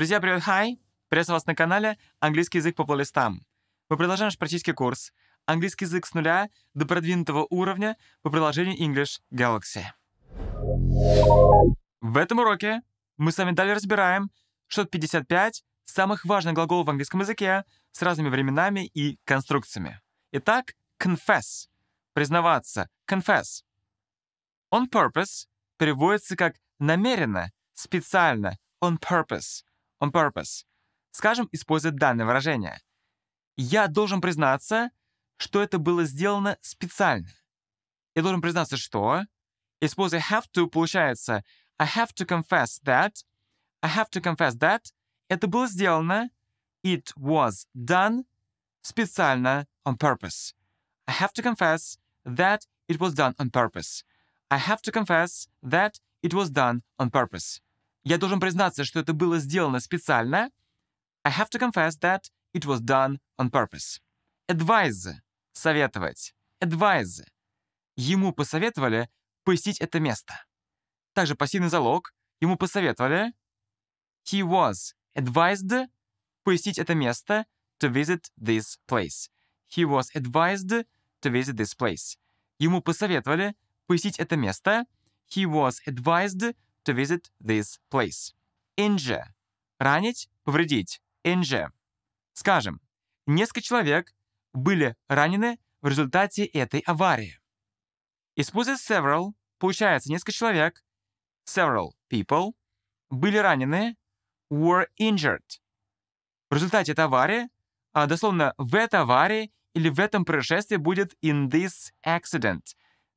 Друзья, привет, хай! Приветствую вас на канале «Английский язык по плейлистам». Мы продолжаем наш практический курс «Английский язык с нуля до продвинутого уровня» по приложению English Galaxy. В этом уроке мы с вами далее разбираем 655 самых важных глаголов в английском языке с разными временами и конструкциями. Итак, confess — признаваться, confess. On purpose переводится как намеренно, специально, on purpose — on purpose. Скажем, использует данное выражение. Я должен признаться, что это было сделано специально. Я должен признаться, что, используя have to, получается I have to confess that, I have to confess that, это было сделано, it was done специально on purpose. I have to confess that it was done on purpose. I have to confess that it was done on purpose. Я должен признаться, что это было сделано специально. I have to confess that it was done on purpose. Advise — советовать. Advise. Ему посоветовали посетить это место. Также пассивный залог. Ему посоветовали He was advised посетить это место to visit this place. He was advised to visit this place. Ему посоветовали посетить это место. He was advised to visit this place. Injure. Ранить, повредить. Injure. Скажем, несколько человек были ранены в результате этой аварии. Используя several, получается несколько человек, several people, были ранены, were injured. В результате этой аварии, а дословно в этой аварии или в этом происшествии будет in this accident.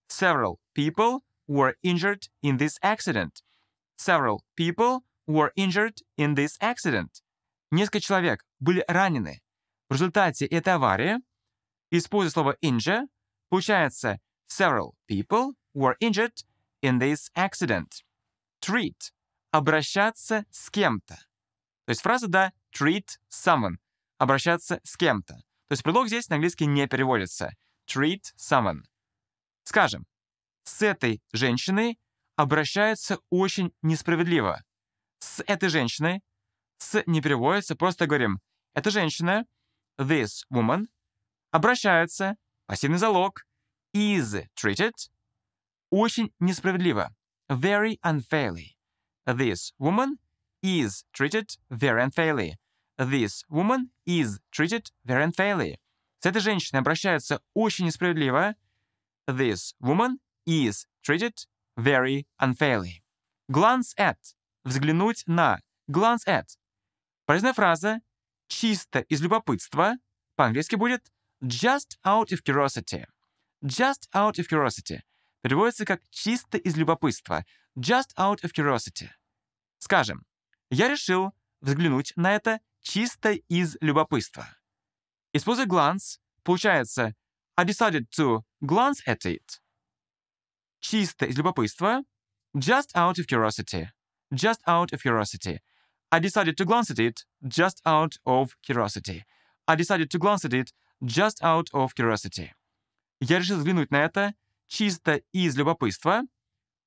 Several people were injured in this accident. Several people were injured in this accident. Несколько человек были ранены. В результате этой аварии, используя слово injure, получается several people were injured in this accident. Treat – обращаться с кем-то. То есть фраза, да, treat someone – обращаться с кем-то. То есть предлог здесь на английский не переводится. Treat someone. Скажем, с этой женщиной обращается очень несправедливо. С этой женщиной «с» не переводится, просто говорим «эта женщина», «this woman», обращается, пассивный залог, «is treated», очень несправедливо, «very unfairly». «This woman is treated very unfairly». «This woman is treated very unfairly». С этой женщиной обращаются очень несправедливо. «This woman is treated very unfairly. Glance at – взглянуть на, glance at. Полезная фраза «чисто из любопытства» по-английски будет just out of curiosity. Just out of curiosity переводится как «чисто из любопытства», just out of curiosity. Скажем, я решил взглянуть на это чисто из любопытства. Используя glance, получается I decided to glance at it – чисто из любопытства, just out of curiosity, just out of curiosity. I decided to glance at it just out of curiosity. I decided to glance at it just out of curiosity. Я решил взглянуть на это чисто из любопытства.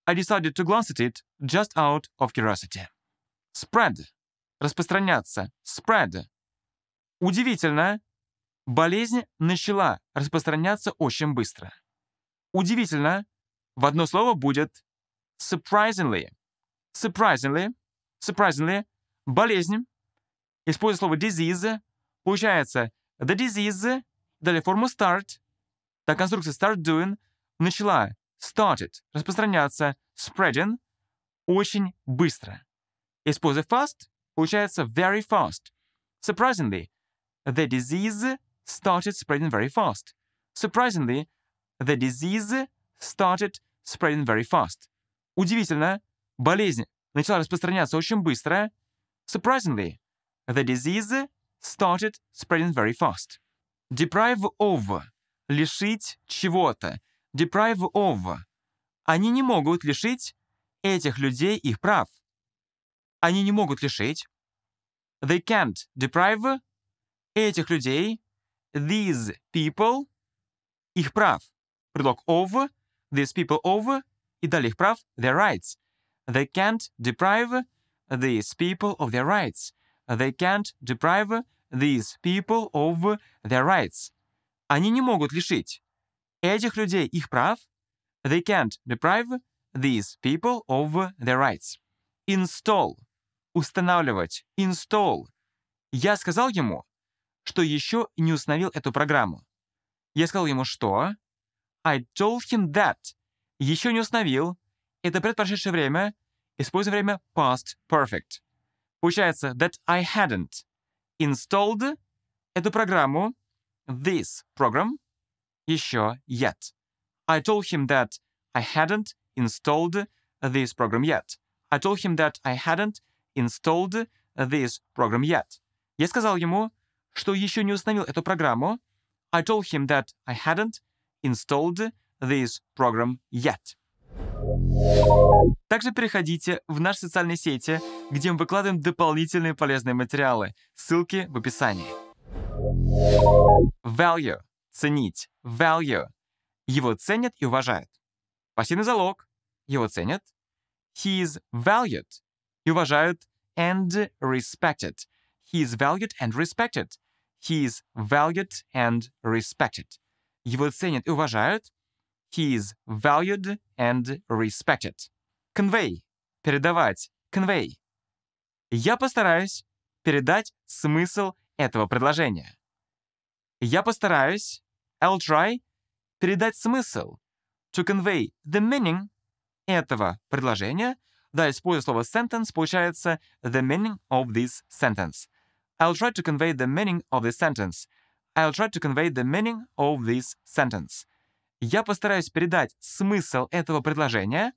I decided to glance at it just out of curiosity. Spread. Распространяться. Spread. Удивительно. Болезнь начала распространяться очень быстро. Удивительно в одно слово будет surprisingly. Surprisingly, surprisingly, болезнь. Используя слово disease, получается the disease, далее форму start, та конструкция start doing начала started, распространяться, spreading, очень быстро. Используя fast, получается very fast. Surprisingly, the disease started spreading very fast. Surprisingly, the disease started spreading very fast. Удивительно, болезнь начала распространяться очень быстро. Surprisingly, the disease started spreading very fast. Deprive of — лишить чего-то. Deprive of — они не могут лишить этих людей их прав. Они не могут лишить. They can't deprive этих людей, these people, их прав. Предлог of these people of, и дали их прав, their rights. They can't deprive these people of their rights. They can't deprive these people of their rights. Они не могут лишить этих людей их прав. They can't deprive these people of their rights. Install. Устанавливать. Install. Я сказал ему, что еще не установил эту программу. Я сказал ему, что I told him that. Еще не установил. Это предпрошедшее время. Используем время past perfect. Получается that I hadn't installed эту программу, this program, еще yet. I told him that I hadn't installed this program yet. I told him that I hadn't installed this program yet. Я сказал ему, что еще не установил эту программу. I told him that I hadn't installed this program yet. Также переходите в наши социальные сети, где мы выкладываем дополнительные полезные материалы. Ссылки в описании. Value. Ценить. Value. Его ценят и уважают. Пассивный залог. Его ценят. He is valued. И уважают. And respected. He is valued and respected. He is valued and respected. Его ценят и уважают. He is valued and respected. Convey. Передавать. Convey. Я постараюсь передать смысл этого предложения. Я постараюсь, I'll try, передать смысл, to convey the meaning этого предложения. Да, используя слово sentence, получается the meaning of this sentence. I'll try to convey the meaning of this sentence. I'll try to convey the meaning of this sentence. Я постараюсь передать смысл этого предложения.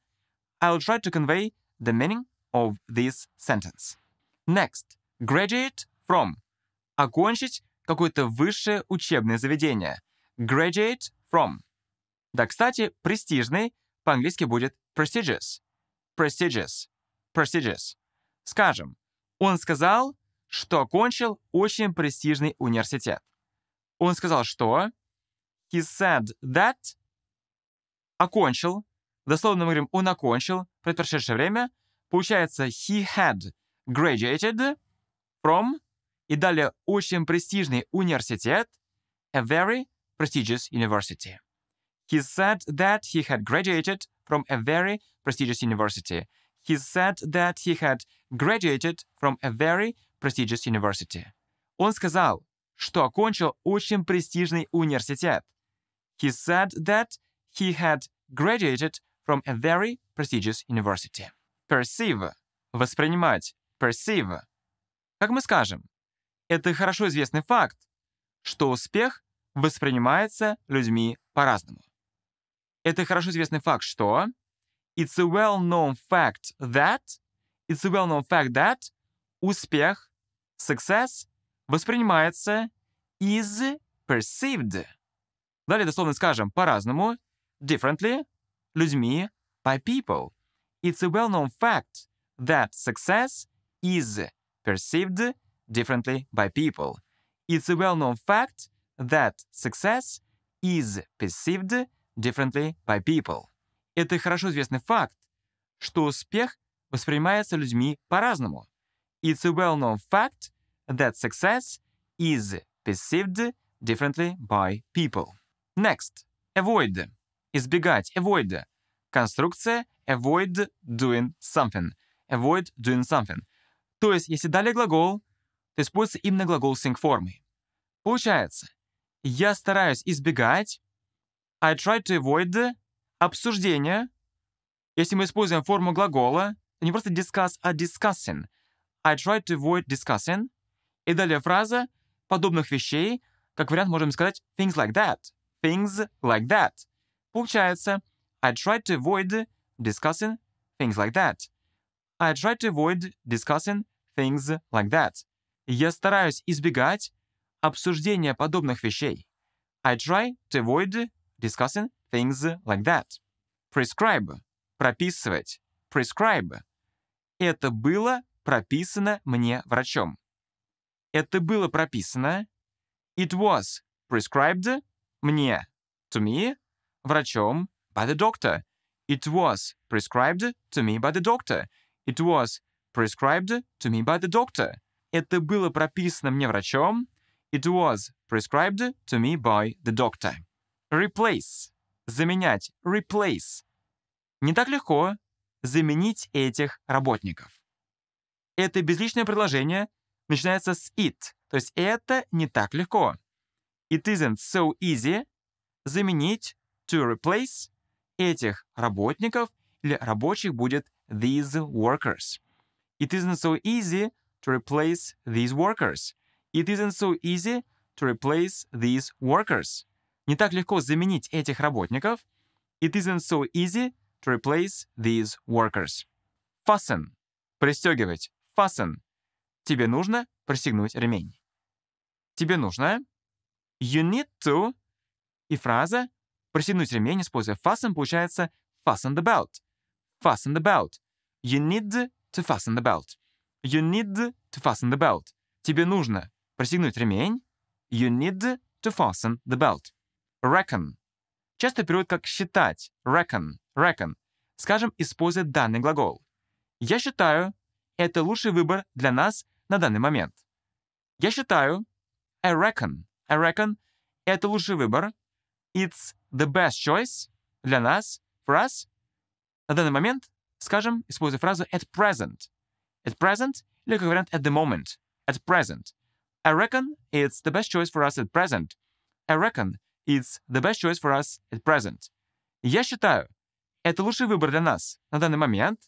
I'll try to convey the meaning of this sentence. Next. Graduate from. Окончить какое-то высшее учебное заведение. Graduate from. Да, кстати, престижный по-английски будет prestigious. Prestigious. Prestigious. Скажем, он сказал, что окончил очень престижный университет. Он сказал, что he said that окончил. Дословно мы говорим, он окончил предпрошедшее время. Получается, he had graduated from и далее очень престижный университет, a very prestigious university. He said that he had graduated from a very prestigious university. He said that he had graduated from a very prestigious university. Он сказал, что окончил очень престижный университет. He said that he had graduated from a very prestigious university. Perceive — воспринимать, perceive. Как мы скажем, это хорошо известный факт, что успех воспринимается людьми по-разному. Это хорошо известный факт, что it's a well-known fact that it's a well-known fact that успех, success воспринимается is perceived. Далее дословно скажем по-разному, differently, людьми, by people. It's a well-known fact that success is perceived differently by people. It's a well-known fact that success is perceived differently by people. Это хорошо известный факт, что успех воспринимается людьми по-разному. It's a well-known fact that success is perceived differently by people. Next. Avoid. Избегать. Avoid. Конструкция avoid doing something. Avoid doing something. То есть, если дали глагол, то используется именно глагол sync формы. Получается, я стараюсь избегать, I try to avoid обсуждение. Если мы используем форму глагола, не просто discuss, а discussing. I try to avoid discussing. И далее фраза подобных вещей, как вариант можем сказать things like that, things like that. Получается, I try to avoid discussing things like that. I try to avoid discussing things like that. Я стараюсь избегать обсуждения подобных вещей. I try to avoid discussing things like that. Prescribe — прописывать. Prescribe — это было прописано мне врачом. Это было прописано. It was prescribed мне, to me, врачом, by the doctor. It was prescribed to me by the doctor. It was prescribed to me by the doctor. Это было прописано мне врачом. It was prescribed to me by the doctor. Replace. Заменять. Replace. Не так легко заменить этих работников. Это безличное предложение, начинается с it. То есть это не так легко. It isn't so easy заменить to replace этих работников или рабочих будет these workers. It isn't so easy to replace these workers. It isn't so easy to replace these workers. Не так легко заменить этих работников. It isn't so easy to replace these workers. Fasten. Пристегивать. Fasten. Тебе нужно пристегнуть ремень. Тебе нужно you need to и фраза «пристегнуть ремень, используя fasten» получается «fasten the belt». «Fasten the belt». «You need to fasten the belt». «You need to fasten the belt». Тебе нужно пристегнуть ремень. «You need to fasten the belt». «Reckon». Часто перевод как «считать». «Reckon». «Reckon». Скажем, используя данный глагол. Я считаю, это лучший выбор для нас на данный момент. Я считаю, I reckon, I reckon, это лучший выбор. It's the best choice для нас, for us. На данный момент, скажем, используя фразу at present. At present или как вариант at the moment. At present. I reckon it's the best choice for us at present. I reckon it's the best choice for us at present. Я считаю, это лучший выбор для нас на данный момент.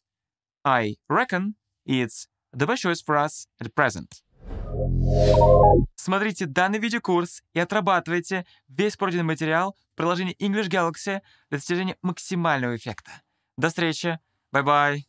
I reckon It's the best choice for us at present. Смотрите данный видеокурс и отрабатывайте весь пройденный материал в приложении English Galaxy для достижения максимального эффекта. До встречи. Bye-bye.